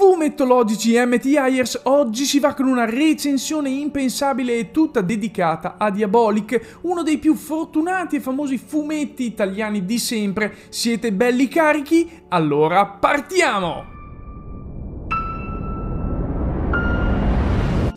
Fumettologici MTIers oggi si va con una recensione impensabile e tutta dedicata a Diabolic, uno dei più fortunati e famosi fumetti italiani di sempre. Siete belli carichi? Allora partiamo!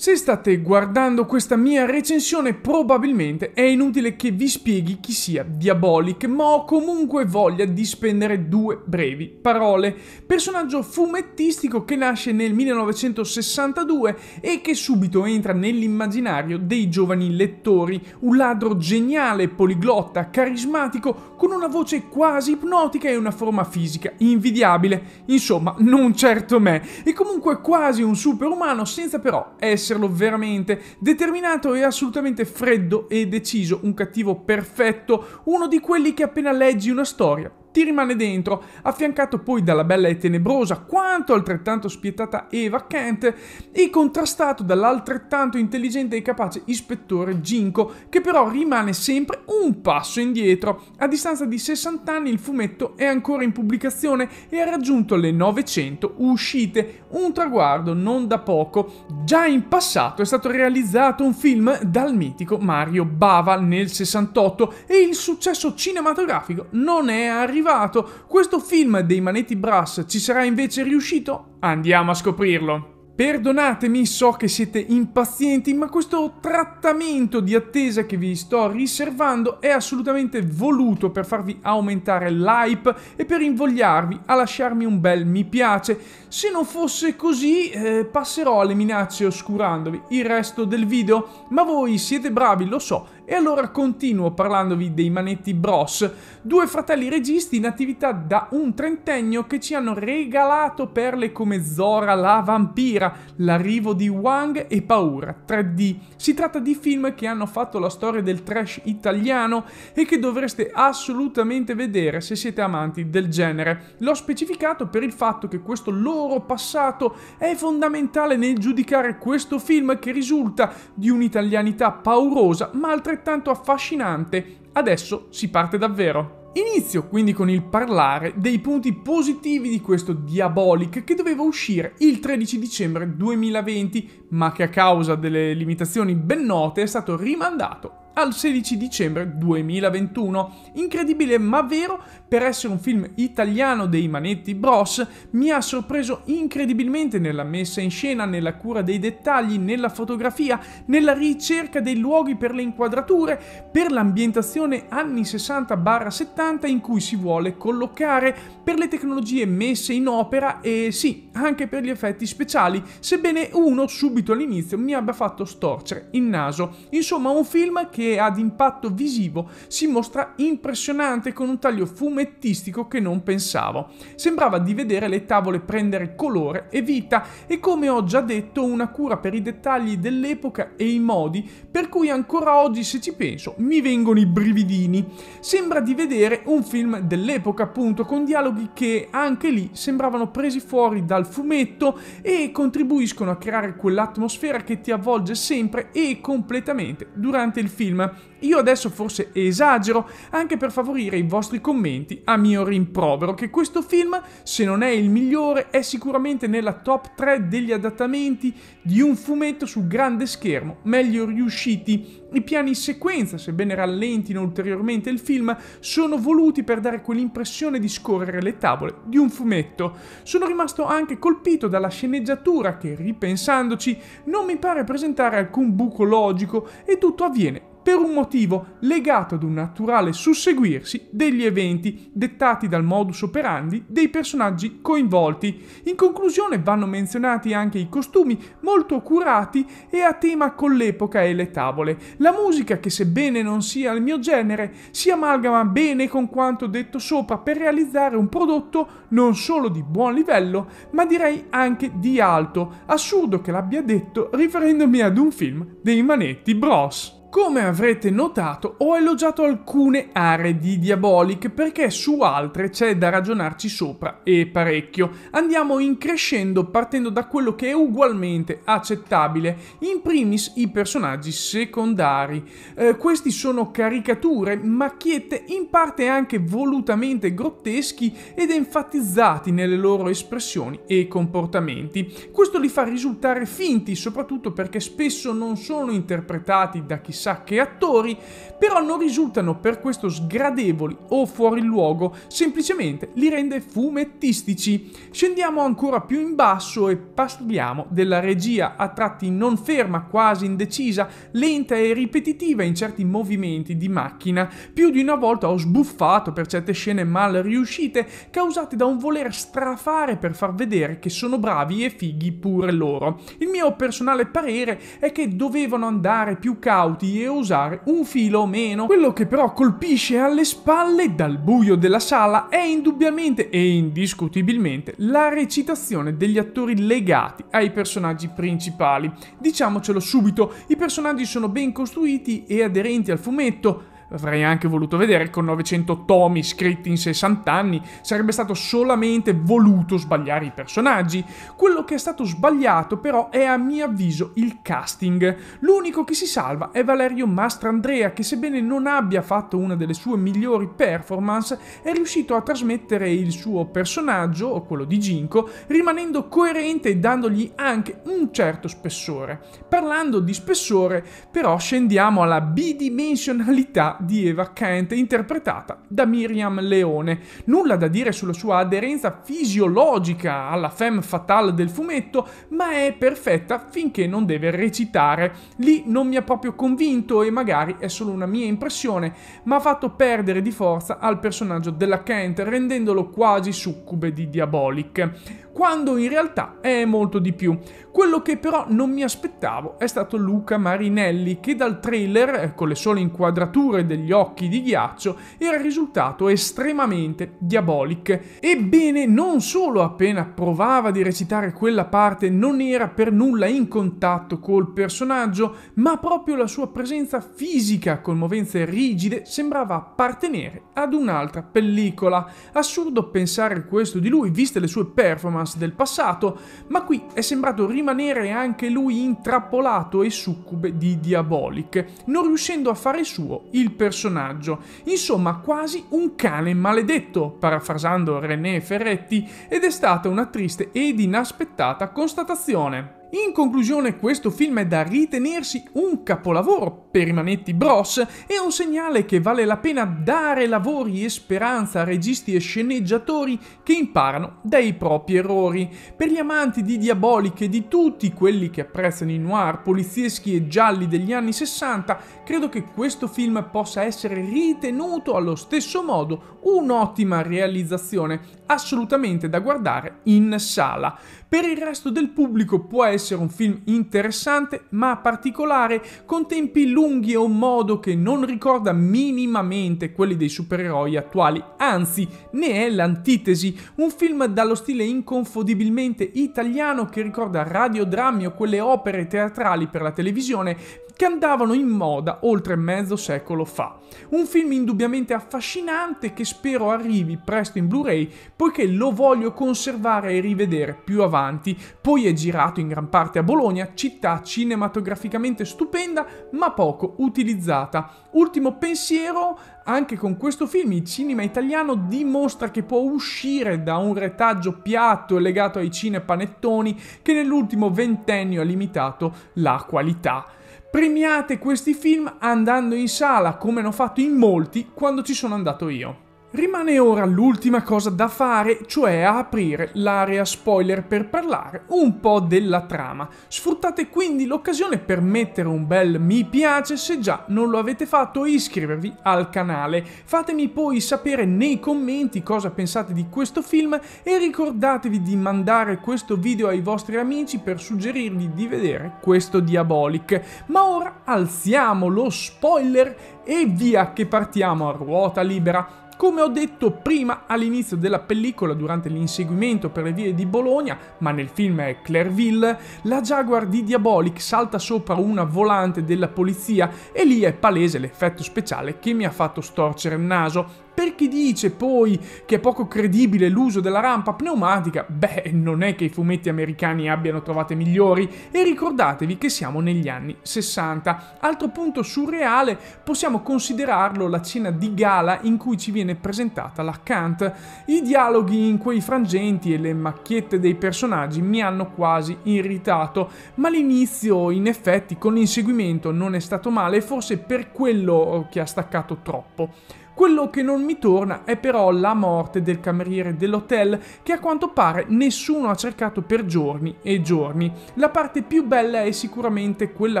Se state guardando questa mia recensione probabilmente è inutile che vi spieghi chi sia Diabolic, ma ho comunque voglia di spendere due brevi parole. Personaggio fumettistico che nasce nel 1962 e che subito entra nell'immaginario dei giovani lettori, un ladro geniale, poliglotta, carismatico, con una voce quasi ipnotica e una forma fisica invidiabile, insomma non certo me, e comunque quasi un superumano senza però essere esserlo veramente, determinato e assolutamente freddo e deciso, un cattivo perfetto, uno di quelli che appena leggi una storia ti rimane dentro, affiancato poi dalla bella e tenebrosa quanto altrettanto spietata Eva Kent e contrastato dall'altrettanto intelligente e capace ispettore Ginko, che però rimane sempre un passo indietro. A distanza di 60 anni il fumetto è ancora in pubblicazione e ha raggiunto le 900 uscite, un traguardo non da poco. Già in passato è stato realizzato un film dal mitico Mario Bava nel 68 e il successo cinematografico non è arrivato arrivato, questo film dei Manetti Brass ci sarà invece riuscito? Andiamo a scoprirlo. Perdonatemi, so che siete impazienti, ma questo trattamento di attesa che vi sto riservando è assolutamente voluto per farvi aumentare l'hype e per invogliarvi a lasciarmi un bel mi piace. Se non fosse così, eh, passerò alle minacce oscurandovi il resto del video, ma voi siete bravi, lo so, e allora continuo parlandovi dei Manetti Bros, due fratelli registi in attività da un trentennio che ci hanno regalato perle come Zora la vampira, l'arrivo di Wang e Paura 3D. Si tratta di film che hanno fatto la storia del trash italiano e che dovreste assolutamente vedere se siete amanti del genere. L'ho specificato per il fatto che questo loro passato è fondamentale nel giudicare questo film che risulta di un'italianità paurosa ma altrettanto altrettanto affascinante, adesso si parte davvero. Inizio quindi con il parlare dei punti positivi di questo Diabolic che doveva uscire il 13 dicembre 2020 ma che a causa delle limitazioni ben note è stato rimandato al 16 dicembre 2021. Incredibile ma vero, per essere un film italiano dei Manetti Bros, mi ha sorpreso incredibilmente nella messa in scena, nella cura dei dettagli, nella fotografia, nella ricerca dei luoghi per le inquadrature, per l'ambientazione anni 60-70 in cui si vuole collocare, per le tecnologie messe in opera e sì, anche per gli effetti speciali, sebbene uno subito all'inizio mi abbia fatto storcere il naso. Insomma, un film che ad impatto visivo si mostra impressionante con un taglio fumettistico che non pensavo. Sembrava di vedere le tavole prendere colore e vita e come ho già detto una cura per i dettagli dell'epoca e i modi per cui ancora oggi se ci penso mi vengono i brividini. Sembra di vedere un film dell'epoca appunto con dialoghi che anche lì sembravano presi fuori dal fumetto e contribuiscono a creare quell'atmosfera che ti avvolge sempre e completamente durante il film film. Io adesso forse esagero anche per favorire i vostri commenti a mio rimprovero che questo film, se non è il migliore, è sicuramente nella top 3 degli adattamenti di un fumetto su grande schermo meglio riusciti. I piani in sequenza, sebbene rallentino ulteriormente il film, sono voluti per dare quell'impressione di scorrere le tavole di un fumetto. Sono rimasto anche colpito dalla sceneggiatura che, ripensandoci, non mi pare presentare alcun buco logico e tutto avviene per un motivo legato ad un naturale susseguirsi degli eventi dettati dal modus operandi dei personaggi coinvolti. In conclusione vanno menzionati anche i costumi molto curati e a tema con l'epoca e le tavole. La musica che sebbene non sia il mio genere si amalgama bene con quanto detto sopra per realizzare un prodotto non solo di buon livello ma direi anche di alto. Assurdo che l'abbia detto riferendomi ad un film dei Manetti Bros. Come avrete notato, ho elogiato alcune aree di Diabolic perché su altre c'è da ragionarci sopra e parecchio. Andiamo increscendo partendo da quello che è ugualmente accettabile, in primis i personaggi secondari. Eh, questi sono caricature, macchiette, in parte anche volutamente grotteschi ed enfatizzati nelle loro espressioni e comportamenti. Questo li fa risultare finti, soprattutto perché spesso non sono interpretati da chissà chissà che attori, però non risultano per questo sgradevoli o fuori luogo, semplicemente li rende fumettistici. Scendiamo ancora più in basso e parliamo della regia a tratti non ferma, quasi indecisa, lenta e ripetitiva in certi movimenti di macchina. Più di una volta ho sbuffato per certe scene mal riuscite, causate da un voler strafare per far vedere che sono bravi e fighi pure loro. Il mio personale parere è che dovevano andare più cauti e usare un filo o meno. Quello che però colpisce alle spalle dal buio della sala è indubbiamente e indiscutibilmente la recitazione degli attori legati ai personaggi principali. Diciamocelo subito, i personaggi sono ben costruiti e aderenti al fumetto, avrei anche voluto vedere con 900 tomi scritti in 60 anni, sarebbe stato solamente voluto sbagliare i personaggi. Quello che è stato sbagliato però è a mio avviso il casting. L'unico che si salva è Valerio Mastrandrea che sebbene non abbia fatto una delle sue migliori performance è riuscito a trasmettere il suo personaggio, o quello di Ginko, rimanendo coerente e dandogli anche un certo spessore. Parlando di spessore però scendiamo alla bidimensionalità di Eva Kent, interpretata da Miriam Leone. Nulla da dire sulla sua aderenza fisiologica alla femme fatale del fumetto, ma è perfetta finché non deve recitare. Lì non mi ha proprio convinto e magari è solo una mia impressione, ma ha fatto perdere di forza al personaggio della Kent, rendendolo quasi succube di Diabolic quando in realtà è molto di più. Quello che però non mi aspettavo è stato Luca Marinelli, che dal trailer, eh, con le sole inquadrature degli occhi di ghiaccio, era risultato estremamente diabolic. Ebbene, non solo appena provava di recitare quella parte non era per nulla in contatto col personaggio, ma proprio la sua presenza fisica con movenze rigide sembrava appartenere ad un'altra pellicola. Assurdo pensare questo di lui, viste le sue performance Hamas del passato, ma qui è sembrato rimanere anche lui intrappolato e succube di Diabolic, non riuscendo a fare suo il personaggio. Insomma, quasi un cane maledetto, parafrasando René Ferretti, ed è stata una triste ed inaspettata constatazione. In conclusione, questo film è da ritenersi un capolavoro per i Manetti Bros e un segnale che vale la pena dare lavori e speranza a registi e sceneggiatori che imparano dai propri errori. Per gli amanti di diaboliche di tutti quelli che apprezzano i noir polizieschi e gialli degli anni 60, credo che questo film possa essere ritenuto allo stesso modo un'ottima realizzazione, assolutamente da guardare in sala. Per il resto del pubblico può essere essere un film interessante ma particolare, con tempi lunghi e un modo che non ricorda minimamente quelli dei supereroi attuali, anzi ne è l'antitesi, un film dallo stile inconfondibilmente italiano che ricorda radiodrammi o quelle opere teatrali per la televisione che andavano in moda oltre mezzo secolo fa. Un film indubbiamente affascinante che spero arrivi presto in Blu-ray poiché lo voglio conservare e rivedere più avanti, poi è girato in gran parte a Bologna, città cinematograficamente stupenda ma poco utilizzata. Ultimo pensiero, anche con questo film il cinema italiano dimostra che può uscire da un retaggio piatto e legato ai cinepanettoni che nell'ultimo ventennio ha limitato la qualità premiate questi film andando in sala come hanno fatto in molti quando ci sono andato io. Rimane ora l'ultima cosa da fare, cioè aprire l'area spoiler per parlare un po' della trama. Sfruttate quindi l'occasione per mettere un bel mi piace se già non lo avete fatto e iscrivervi al canale. Fatemi poi sapere nei commenti cosa pensate di questo film e ricordatevi di mandare questo video ai vostri amici per suggerirvi di vedere questo Diabolic. Ma ora alziamo lo spoiler e via che partiamo a ruota libera come ho detto prima all'inizio della pellicola durante l'inseguimento per le vie di Bologna, ma nel film è Clairville, la Jaguar di Diabolic salta sopra una volante della polizia e lì è palese l'effetto speciale che mi ha fatto storcere il naso. Per chi dice poi che è poco credibile l'uso della rampa pneumatica, beh, non è che i fumetti americani abbiano trovate migliori e ricordatevi che siamo negli anni 60. Altro punto surreale possiamo considerarlo la cena di gala in cui ci viene presentata la Kant. I dialoghi in quei frangenti e le macchiette dei personaggi mi hanno quasi irritato, ma l'inizio in effetti con l'inseguimento non è stato male e forse per quello che ha staccato troppo. Quello che non mi torna è però la morte del cameriere dell'hotel che a quanto pare nessuno ha cercato per giorni e giorni. La parte più bella è sicuramente quella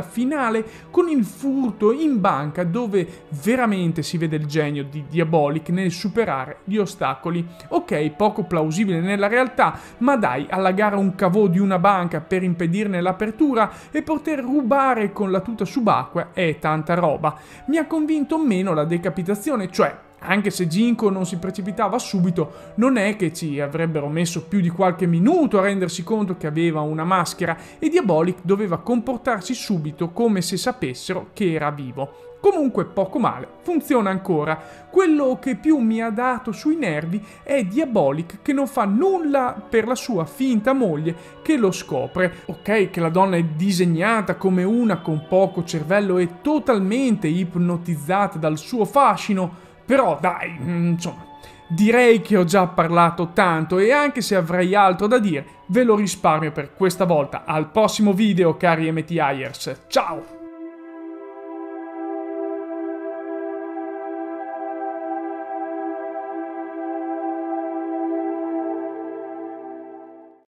finale con il furto in banca dove veramente si vede il genio di Diabolic nel superare gli ostacoli. Ok, poco plausibile nella realtà, ma dai, allagare un cavò di una banca per impedirne l'apertura e poter rubare con la tuta subacquea è tanta roba. Mi ha convinto meno la decapitazione, cioè anche se Ginko non si precipitava subito, non è che ci avrebbero messo più di qualche minuto a rendersi conto che aveva una maschera e Diabolic doveva comportarsi subito come se sapessero che era vivo. Comunque poco male, funziona ancora. Quello che più mi ha dato sui nervi è Diabolic che non fa nulla per la sua finta moglie che lo scopre. Ok che la donna è disegnata come una con poco cervello e totalmente ipnotizzata dal suo fascino, però dai, mm, insomma, direi che ho già parlato tanto e anche se avrei altro da dire, ve lo risparmio per questa volta. Al prossimo video, cari MTIers. Ciao!